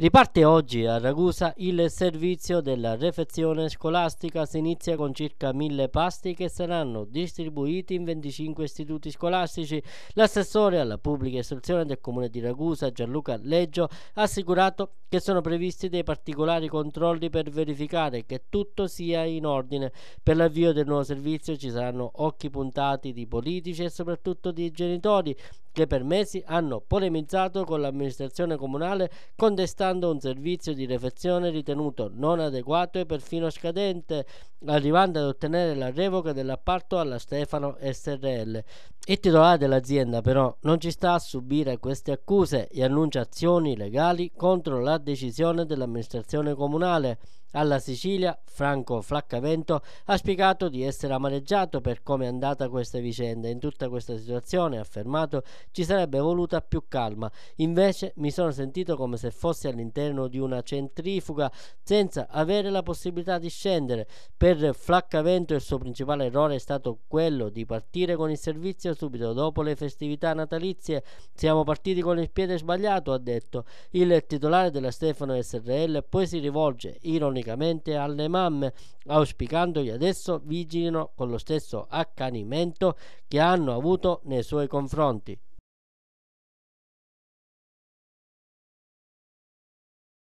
Riparte oggi a Ragusa il servizio della refezione scolastica, si inizia con circa mille pasti che saranno distribuiti in 25 istituti scolastici. L'assessore alla pubblica istruzione del comune di Ragusa Gianluca Leggio ha assicurato che sono previsti dei particolari controlli per verificare che tutto sia in ordine. Per l'avvio del nuovo servizio ci saranno occhi puntati di politici e soprattutto di genitori che per mesi hanno polemizzato con l'amministrazione comunale contestando un servizio di refezione ritenuto non adeguato e perfino scadente, arrivando ad ottenere la revoca dell'apparto alla Stefano SRL. Il titolare dell'azienda però non ci sta a subire queste accuse e annuncia azioni legali contro la decisione dell'amministrazione comunale. Alla Sicilia, Franco Flaccavento ha spiegato di essere amareggiato per come è andata questa vicenda. In tutta questa situazione, ha affermato, ci sarebbe voluta più calma. Invece mi sono sentito come se fossi all'interno di una centrifuga senza avere la possibilità di scendere. Per Flaccavento il suo principale errore è stato quello di partire con il servizio subito dopo le festività natalizie. Siamo partiti con il piede sbagliato, ha detto il titolare della Stefano SRL, poi si rivolge ironicamente alle mamme, auspicando che adesso vigilino con lo stesso accanimento che hanno avuto nei suoi confronti.